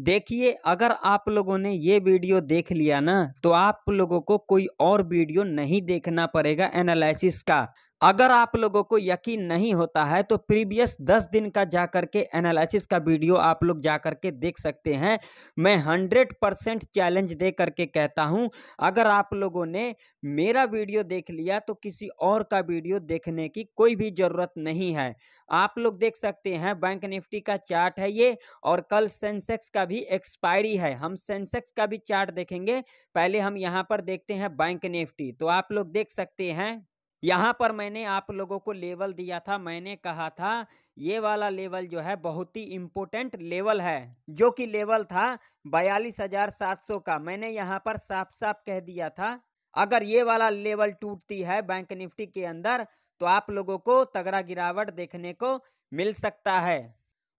देखिए अगर आप लोगों ने ये वीडियो देख लिया ना तो आप लोगों को कोई और वीडियो नहीं देखना पड़ेगा एनालिसिस का अगर आप लोगों को यकीन नहीं होता है तो प्रीवियस दस दिन का जा कर के एनालिसिस का वीडियो आप लोग जा कर के देख सकते हैं मैं हंड्रेड परसेंट चैलेंज दे करके कहता हूं अगर आप लोगों ने मेरा वीडियो देख लिया तो किसी और का वीडियो देखने की कोई भी ज़रूरत नहीं है आप लोग देख सकते हैं बैंक निफ्टी का चार्ट है ये और कल सेंसेक्स का भी एक्सपायरी है हम सेंसेक्स का भी चार्ट देखेंगे पहले हम यहाँ पर देखते हैं बैंक निफ्टी तो आप लोग देख सकते हैं यहाँ पर मैंने आप लोगों को लेवल दिया था मैंने कहा था ये वाला लेवल जो है बहुत ही इम्पोर्टेंट लेवल है जो कि लेवल था बयालीस हजार सात सौ का मैंने यहाँ पर साफ साफ कह दिया था अगर ये वाला लेवल टूटती है बैंक निफ्टी के अंदर तो आप लोगों को तगड़ा गिरावट देखने को मिल सकता है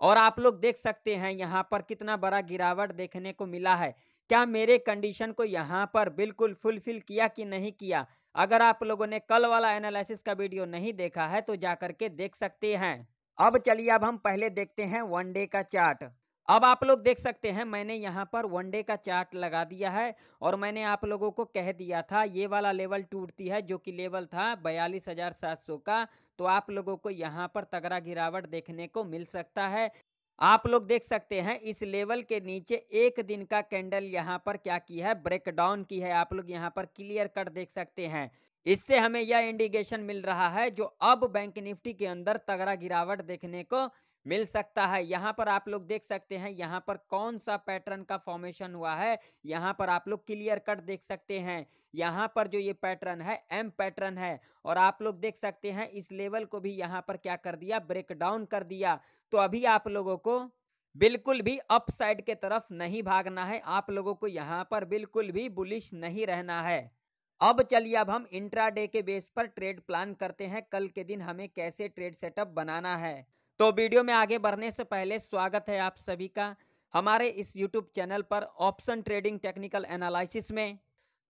और आप लोग देख सकते हैं यहाँ पर कितना बड़ा गिरावट देखने को मिला है क्या मेरे कंडीशन को यहाँ पर बिल्कुल फुलफिल किया कि नहीं किया अगर आप लोगों ने कल वाला एनालिसिस का वीडियो नहीं देखा है तो जा करके देख सकते हैं अब चलिए अब हम पहले देखते हैं वन डे का चार्ट अब आप लोग देख सकते हैं मैंने यहाँ पर वन डे का चार्ट लगा दिया है और मैंने आप लोगों को कह दिया था ये वाला लेवल टूटती है जो कि लेवल था बयालीस हजार सात सौ का तो आप लोगों को यहाँ पर तगड़ा गिरावट देखने को मिल सकता है आप लोग देख सकते हैं इस लेवल के नीचे एक दिन का कैंडल यहाँ पर क्या की है ब्रेक डाउन की है आप लोग यहाँ पर क्लियर कट देख सकते हैं इससे हमें यह इंडिकेशन मिल रहा है जो अब बैंक निफ्टी के अंदर तगड़ा गिरावट देखने को मिल सकता है यहाँ पर आप लोग देख सकते हैं यहाँ पर कौन सा पैटर्न का फॉर्मेशन हुआ है यहाँ पर आप लोग क्लियर कट देख सकते हैं यहाँ पर जो ये पैटर्न है एम पैटर्न है और आप लोग देख सकते हैं इस लेवल को भी यहाँ पर क्या कर दिया ब्रेक डाउन कर दिया तो अभी आप लोगों को बिल्कुल भी अप साइड के तरफ नहीं भागना है आप लोगों को यहाँ पर बिल्कुल भी बुलिश नहीं रहना है अब चलिए अब हम इंट्राडे के बेस पर ट्रेड प्लान करते हैं कल के दिन हमें कैसे ट्रेड सेटअप बनाना है तो वीडियो में आगे बढ़ने से पहले स्वागत है आप सभी का हमारे इस यूट्यूब चैनल पर ऑप्शन ट्रेडिंग टेक्निकल एनालिसिस में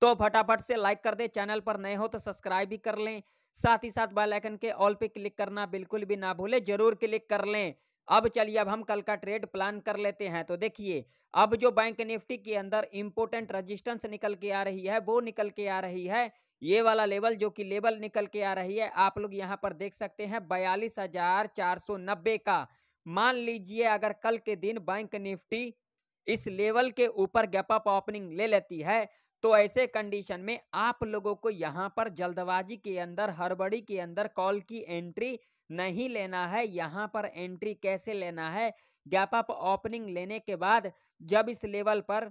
तो फटाफट से लाइक कर दे चैनल पर नए हो तो सब्सक्राइब भी कर लें साथ ही साथ बेल आइकन के ऑल पे क्लिक करना बिल्कुल भी ना भूले जरूर क्लिक कर लें अब चलिए अब हम कल का ट्रेड प्लान कर लेते हैं तो देखिए अब जो बैंक निफ्टी के अंदर इंपोर्टेंट रजिस्टेंस निकल के आ रही है वो निकल के आ रही है ये वाला लेवल जो कि लेवल निकल के आ रही है आप लोग यहाँ पर देख सकते हैं बयालीस हजार चार सौ नब्बे का मान लीजिए अगर कल के दिन बैंक निफ्टी इस लेवल के ऊपर गैप अप ओपनिंग ले लेती है तो ऐसे कंडीशन में आप लोगों को यहाँ पर जल्दबाजी के अंदर हड़बड़ी के अंदर कॉल की एंट्री नहीं लेना है यहाँ पर एंट्री कैसे लेना है गैप अप ओपनिंग लेने के बाद जब इस लेवल पर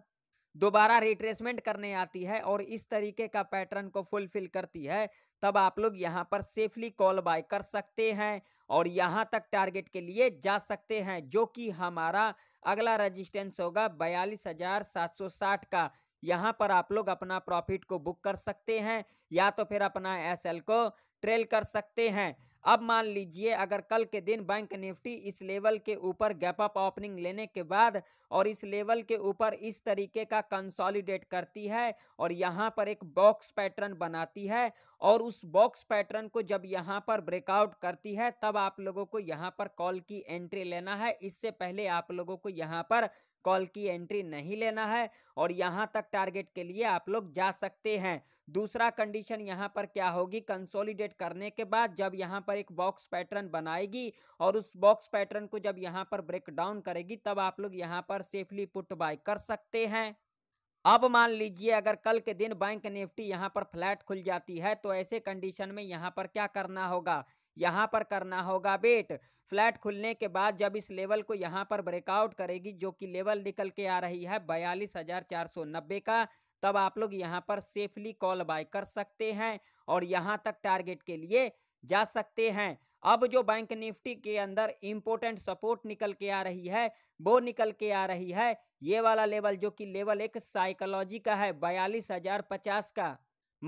दोबारा रिट्रेसमेंट करने आती है और इस तरीके का पैटर्न को फुलफिल करती है तब आप लोग यहाँ पर सेफली कॉल बाय कर सकते हैं और यहाँ तक टारगेट के लिए जा सकते हैं जो कि हमारा अगला रेजिस्टेंस होगा बयालीस हजार सात सौ साठ का यहाँ पर आप लोग अपना प्रॉफिट को बुक कर सकते हैं या तो फिर अपना एस को ट्रेल कर सकते हैं अब मान लीजिए अगर कल के दिन बैंक निफ्टी इस लेवल के ऊपर गैप अप ओपनिंग लेने के बाद और इस लेवल के ऊपर इस तरीके का कंसोलिडेट करती है और यहाँ पर एक बॉक्स पैटर्न बनाती है और उस बॉक्स पैटर्न को जब यहाँ पर ब्रेकआउट करती है तब आप लोगों को यहाँ पर कॉल की एंट्री लेना है इससे पहले आप लोगों को यहाँ पर कॉल की एंट्री नहीं लेना है और यहाँ तक टारगेट के लिए आप लोग जा सकते हैं दूसरा कंडीशन यहाँ पर क्या होगी कंसोलिडेट करने के बाद जब यहाँ पर एक बॉक्स पैटर्न बनाएगी और उस बॉक्स पैटर्न को जब यहाँ पर ब्रेक डाउन करेगी तब आप लोग यहाँ पर सेफली पुट बाय कर सकते हैं अब मान लीजिए अगर कल के दिन बैंक निफ्टी यहाँ पर फ्लैट खुल जाती है तो ऐसे कंडीशन में यहाँ पर क्या करना होगा यहाँ पर करना होगा वेट फ्लैट खुलने के बाद जब इस लेवल को यहाँ पर ब्रेकआउट करेगी जो कि लेवल निकल के आ रही है बयालीस हजार चार सौ नब्बे का तब आप लोग यहाँ पर सेफली कॉल बाय कर सकते हैं और यहाँ तक टारगेट के लिए जा सकते हैं अब जो बैंक निफ्टी के अंदर इम्पोर्टेंट सपोर्ट निकल के आ रही है वो निकल के आ रही है ये वाला लेवल जो कि लेवल एक साइकोलॉजी का है बयालीस हजार पचास का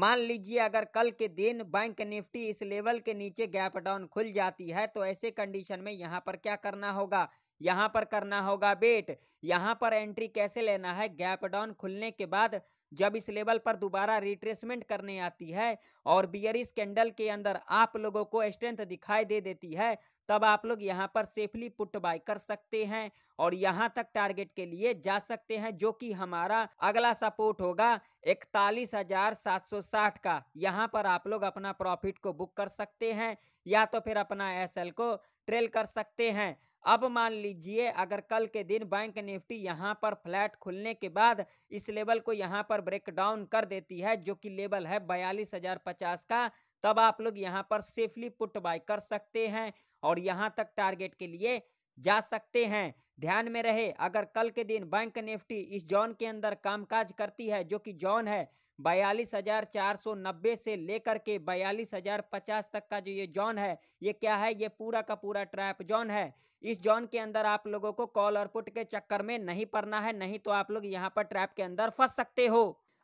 मान लीजिए अगर कल के दिन बैंक निफ्टी इस लेवल के नीचे गैप डाउन खुल जाती है तो ऐसे कंडीशन में यहाँ पर क्या करना होगा यहाँ पर करना होगा बेट यहाँ पर एंट्री कैसे लेना है गैप डाउन खुलने के बाद जब इस लेवल पर दोबारा रिट्रेसमेंट करने आती है और बियरिस कैंडल के अंदर आप लोगों को स्ट्रेंथ दिखाई दे देती है तब आप लोग यहां पर सेफली पुट बाय कर सकते हैं और यहां तक टारगेट के लिए जा सकते हैं जो कि हमारा अगला सपोर्ट होगा इकतालीस हजार सात सौ साठ का यहाँ पर आप लोग अपना प्रॉफिट को बुक कर सकते हैं या तो फिर अपना एस को ट्रेल कर सकते हैं अब मान लीजिए अगर कल के दिन बैंक निफ्टी यहाँ पर फ्लैट खुलने के बाद इस लेवल को यहाँ पर ब्रेक डाउन कर देती है जो कि लेवल है बयालीस हजार पचास का तब आप लोग यहाँ पर सेफली पुट बाय कर सकते हैं और यहाँ तक टारगेट के लिए जा सकते हैं ध्यान में रहे अगर कल के दिन बैंक निफ्टी इस जोन के अंदर कामकाज करती है जो कि जोन है बयालीस हजार चार सौ नब्बे से लेकर के बयालीस हजार पचास तक का जो ये जॉन है ये क्या है ये पूरा का पूरा ट्रैप जॉन है इस जॉन के अंदर आप लोगों को कॉल और पुट के चक्कर में नहीं पड़ना है नहीं तो आप लोग यहाँ पर ट्रैप के अंदर फंस सकते हो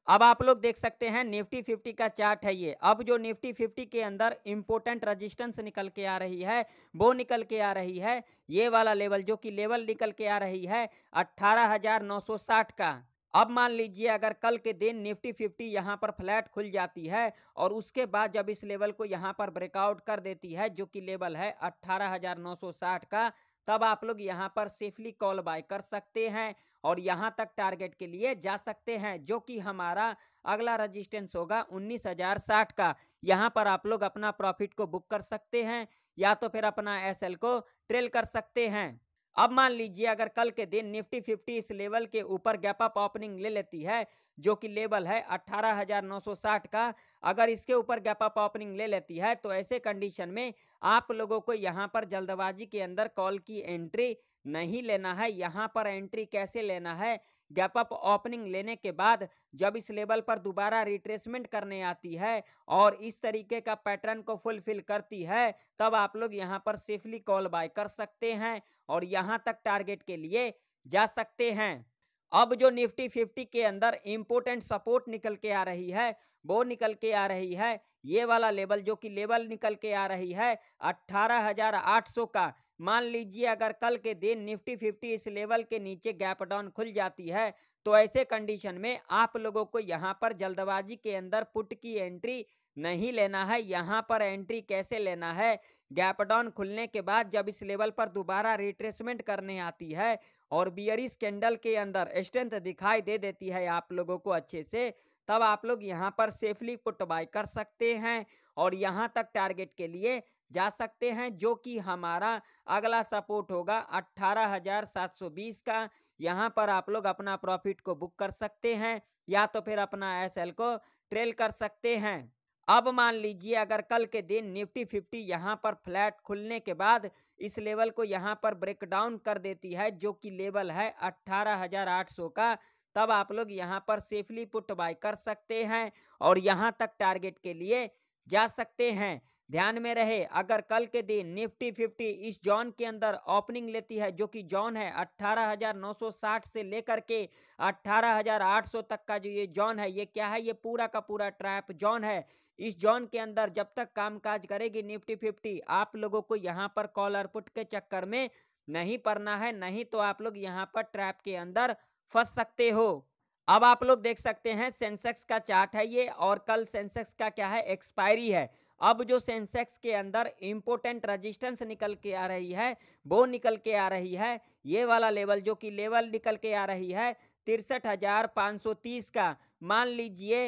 अब आप लोग देख सकते हैं निफ्टी फिफ्टी का चार्ट है ये अब जो निफ्टी फिफ्टी के अंदर इम्पोर्टेंट रजिस्टेंस निकल के आ रही है वो निकल के आ रही है ये वाला लेवल जो कि लेवल निकल के आ रही है 18,960 का अब मान लीजिए अगर कल के दिन निफ्टी फिफ्टी यहाँ पर फ्लैट खुल जाती है और उसके बाद जब इस लेवल को यहाँ पर ब्रेकआउट कर देती है जो कि लेवल है 18,960 का तब आप लोग यहाँ पर सेफली कॉल बाय कर सकते हैं और यहाँ तक टारगेट के लिए जा सकते हैं जो कि हमारा अगला रजिस्टेंस होगा साठ का यहाँ पर आप लोग अपना प्रॉफिट को बुक कर सकते हैं या तो फिर अपना एल को ट्रेल कर सकते हैं अब मान लीजिए अगर कल के दिन निफ्टी 50 इस लेवल के ऊपर गैप अप ओपनिंग ले लेती है जो कि लेवल है 18,960 का अगर इसके ऊपर गैप अप ओपनिंग ले लेती है तो ऐसे कंडीशन में आप लोगों को यहाँ पर जल्दबाजी के अंदर कॉल की एंट्री नहीं लेना है यहाँ पर एंट्री कैसे लेना है गैप अप ओपनिंग लेने के बाद जब इस लेवल पर दोबारा रिट्रेसमेंट करने आती है और इस तरीके का पैटर्न को फुलफिल करती है तब आप लोग यहां पर सेफली कॉल बाय कर सकते हैं और यहां तक टारगेट के लिए जा सकते हैं अब जो निफ्टी फिफ्टी के अंदर इम्पोर्टेंट सपोर्ट निकल के आ रही है वो निकल के आ रही है ये वाला लेवल जो कि लेवल निकल के आ रही है 18,800 का मान लीजिए अगर कल के दिन निफ्टी फिफ्टी इस लेवल के नीचे गैप डाउन खुल जाती है तो ऐसे कंडीशन में आप लोगों को यहाँ पर जल्दबाजी के अंदर पुट की एंट्री नहीं लेना है यहाँ पर एंट्री कैसे लेना है गैप डाउन खुलने के बाद जब इस लेवल पर दोबारा रिट्रेसमेंट करने आती है और बियरिस कैंडल के अंदर स्ट्रेंथ दिखाई दे देती है आप लोगों को अच्छे से तब आप लोग यहाँ पर सेफली पुट बाय कर सकते हैं और यहाँ तक टारगेट के लिए जा सकते हैं जो कि हमारा अगला सपोर्ट होगा 18,720 हजार सात सौ बीस का यहाँ पर आप लोग अपना प्रॉफिट को बुक कर सकते हैं या तो फिर अपना एस को ट्रेल कर सकते हैं अब मान लीजिए अगर कल के दिन निफ्टी फिफ्टी यहाँ पर फ्लैट खुलने के बाद इस लेवल को यहाँ पर ब्रेक डाउन कर देती है जो कि लेवल है 18,800 हजार आठ सौ का तब आप लोग यहाँ पर सेफली पुट बाय कर सकते हैं और यहाँ तक टारगेट के लिए जा सकते हैं ध्यान में रहे अगर कल के दिन निफ्टी 50 इस जॉन के अंदर ओपनिंग लेती है जो कि जॉन है 18,960 से लेकर के 18,800 तक का जो ये जॉन है ये क्या है ये पूरा का पूरा ट्रैप जॉन है इस जॉन के अंदर जब तक कामकाज करेगी निफ्टी 50 आप लोगों को यहाँ पर कॉलर पुट के चक्कर में नहीं पड़ना है नहीं तो आप लोग यहाँ पर ट्रैप के अंदर फंस सकते हो अब आप लोग देख सकते हैं सेंसेक्स का चार्ट है ये और कल सेंसेक्स का क्या है एक्सपायरी है अब जो सेंसेक्स के अंदर इम्पोर्टेंट रजिस्टेंस निकल के आ रही है वो निकल के आ रही है ये वाला लेवल जो कि लेवल निकल के आ रही है तिरसठ हजार पाँच सौ तीस का मान लीजिए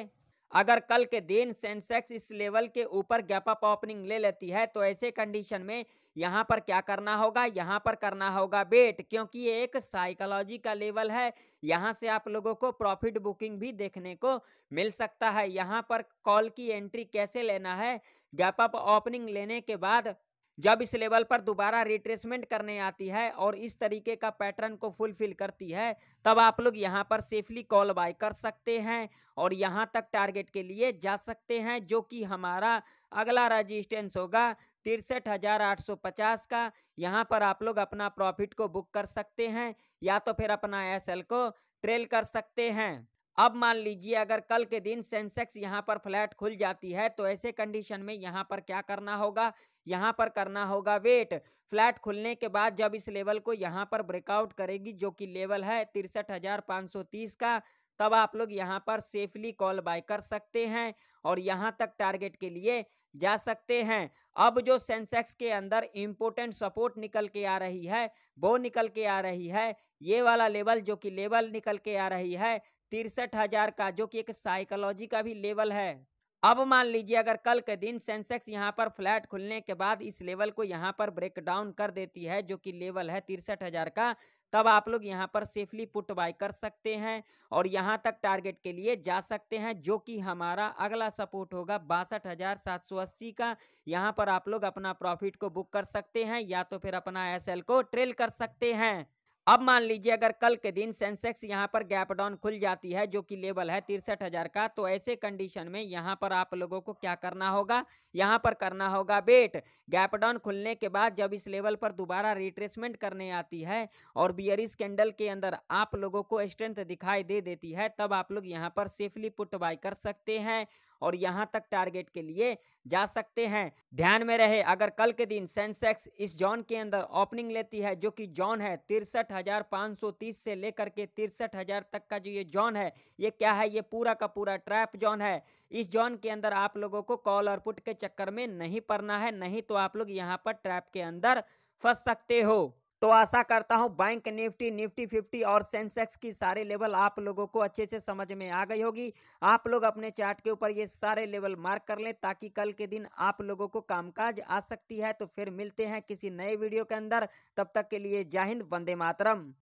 अगर कल के दिन सेंसेक्स इस लेवल के ऊपर गैप अप ओपनिंग ले लेती है तो ऐसे कंडीशन में यहाँ पर क्या करना होगा यहाँ पर करना होगा वेट क्योंकि ये एक साइकोलॉजी का लेवल है यहाँ से आप लोगों को प्रॉफिट बुकिंग भी देखने को मिल सकता है यहाँ पर कॉल की एंट्री कैसे लेना है गैप अप ओपनिंग लेने के बाद जब इस लेवल पर दोबारा रिट्रेसमेंट करने आती है और इस तरीके का पैटर्न को फुलफिल करती है तब आप लोग यहाँ पर सेफली कॉल बाय कर सकते हैं और यहां तक टारगेट के लिए जा सकते हैं जो कि हमारा अगला रजिस्टेंस होगा तिरसठ हजार आठ सौ पचास का यहाँ पर आप लोग अपना प्रॉफिट को बुक कर सकते हैं या तो फिर अपना एस को ट्रेल कर सकते हैं अब मान लीजिए अगर कल के दिन सेंसेक्स यहाँ पर फ्लैट खुल जाती है तो ऐसे कंडीशन में यहाँ पर क्या करना होगा यहाँ पर करना होगा वेट फ्लैट खुलने के बाद जब इस लेवल को यहाँ पर ब्रेकआउट करेगी जो कि लेवल है तिरसठ हजार पाँच सौ तीस का तब आप लोग यहाँ पर सेफली कॉल बाय कर सकते हैं और यहाँ तक टारगेट के लिए जा सकते हैं अब जो सेंसेक्स के अंदर इम्पोर्टेंट सपोर्ट निकल के आ रही है वो निकल के आ रही है ये वाला लेवल जो कि लेवल निकल के आ रही है तिरसठ हजार का जो कि एक साइकोलॉजी का भी लेवल है अब मान लीजिए अगर कल के दिन सेंसेक्स यहाँ पर फ्लैट खुलने के बाद इस लेवल को यहाँ पर ब्रेक डाउन कर देती है जो कि लेवल है तिरसठ हजार का तब आप लोग यहाँ पर सेफली पुट बाय कर सकते हैं और यहाँ तक टारगेट के लिए जा सकते हैं जो कि हमारा अगला सपोर्ट होगा बासठ हजार सात सौ अस्सी का यहाँ पर आप लोग अपना प्रॉफिट को बुक कर सकते हैं या तो फिर अपना एसएल को ट्रेल कर सकते हैं अब मान लीजिए अगर कल के दिन सेंसेक्स यहाँ पर गैप डाउन खुल जाती है जो कि लेवल है तिरसठ हजार का तो ऐसे कंडीशन में यहाँ पर आप लोगों को क्या करना होगा यहाँ पर करना होगा वेट गैप डाउन खुलने के बाद जब इस लेवल पर दोबारा रिट्रेसमेंट करने आती है और बियरिस कैंडल के अंदर आप लोगों को स्ट्रेंथ दिखाई दे देती है तब आप लोग यहाँ पर सेफली पुट बाय कर सकते हैं और यहाँ तक टारगेट के लिए जा सकते हैं ध्यान में रहे अगर कल के दिन सेंसेक्स इस जॉन के अंदर ओपनिंग लेती है जो कि जॉन है तिरसठ हजार पाँच सौ तीस से लेकर के तिरसठ हजार तक का जो ये जॉन है ये क्या है ये पूरा का पूरा ट्रैप जॉन है इस जॉन के अंदर आप लोगों को कॉल और पुट के चक्कर में नहीं पड़ना है नहीं तो आप लोग यहाँ पर ट्रैप के अंदर फंस सकते हो तो आशा करता हूं बैंक निफ्टी निफ्टी फिफ्टी और सेंसेक्स की सारे लेवल आप लोगों को अच्छे से समझ में आ गई होगी आप लोग अपने चार्ट के ऊपर ये सारे लेवल मार्क कर लें ताकि कल के दिन आप लोगों को कामकाज आ सकती है तो फिर मिलते हैं किसी नए वीडियो के अंदर तब तक के लिए जय हिंद वंदे मातरम